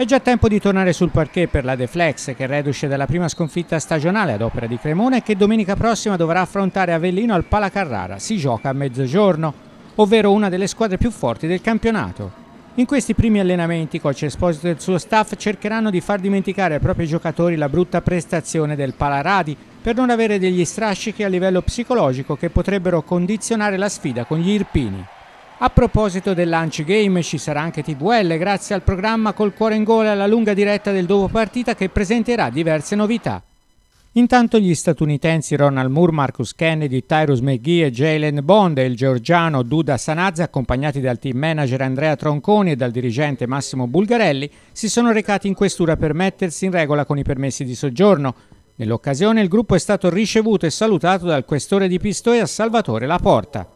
È già tempo di tornare sul parquet per la Deflex che reduce dalla prima sconfitta stagionale ad opera di Cremona e che domenica prossima dovrà affrontare Avellino al Palacarrara. Si gioca a mezzogiorno, ovvero una delle squadre più forti del campionato. In questi primi allenamenti coach Esposito e il suo staff cercheranno di far dimenticare ai propri giocatori la brutta prestazione del Palaradi per non avere degli strascichi a livello psicologico che potrebbero condizionare la sfida con gli Irpini. A proposito del lunch game ci sarà anche TVL grazie al programma Col cuore in gola alla lunga diretta del dopopartita che presenterà diverse novità. Intanto gli statunitensi Ronald Moore, Marcus Kennedy, Tyrus McGee e Jalen Bond e il georgiano Duda Sanazza, accompagnati dal team manager Andrea Tronconi e dal dirigente Massimo Bulgarelli, si sono recati in questura per mettersi in regola con i permessi di soggiorno. Nell'occasione il gruppo è stato ricevuto e salutato dal questore di Pistoia Salvatore Laporta.